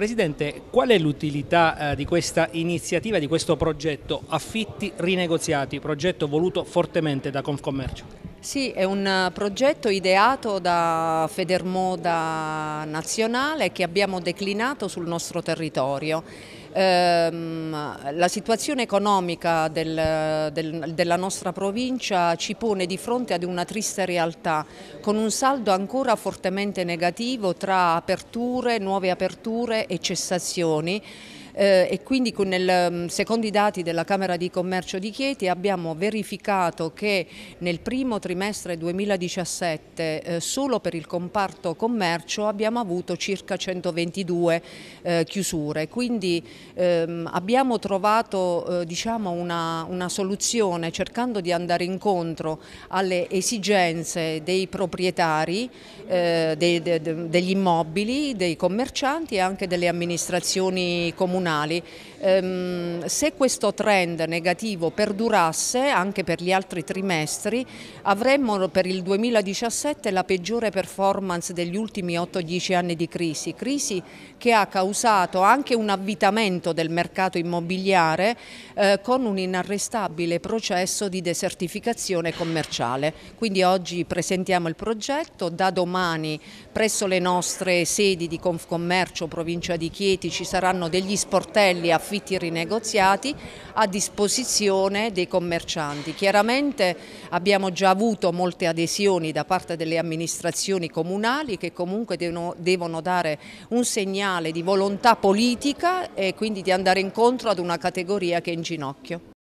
Presidente, qual è l'utilità eh, di questa iniziativa, di questo progetto Affitti Rinegoziati, progetto voluto fortemente da Confcommercio? Sì, è un eh, progetto ideato da Federmoda nazionale che abbiamo declinato sul nostro territorio. Ehm, la situazione economica del, del, della nostra provincia ci pone di fronte ad una triste realtà, con un saldo ancora fortemente negativo tra aperture, nuove aperture e cessazioni eh, e quindi il, mm, secondo i dati della Camera di Commercio di Chieti abbiamo verificato che nel primo trimestre 2017 eh, solo per il comparto commercio abbiamo avuto circa 122 eh, chiusure, quindi ehm, abbiamo trovato eh, diciamo una, una soluzione cercando di andare incontro alle esigenze dei proprietari eh, dei, de, de, degli immobili, dei commercianti e anche delle amministrazioni comunali comunali. Ehm, se questo trend negativo perdurasse anche per gli altri trimestri, avremmo per il 2017 la peggiore performance degli ultimi 8-10 anni di crisi, crisi che ha causato anche un avvitamento del mercato immobiliare eh, con un inarrestabile processo di desertificazione commerciale. Quindi oggi presentiamo il progetto, da domani presso le nostre sedi di Confcommercio, provincia di Chieti, ci saranno degli spazi sportelli affitti rinegoziati a disposizione dei commercianti. Chiaramente abbiamo già avuto molte adesioni da parte delle amministrazioni comunali che comunque devono, devono dare un segnale di volontà politica e quindi di andare incontro ad una categoria che è in ginocchio.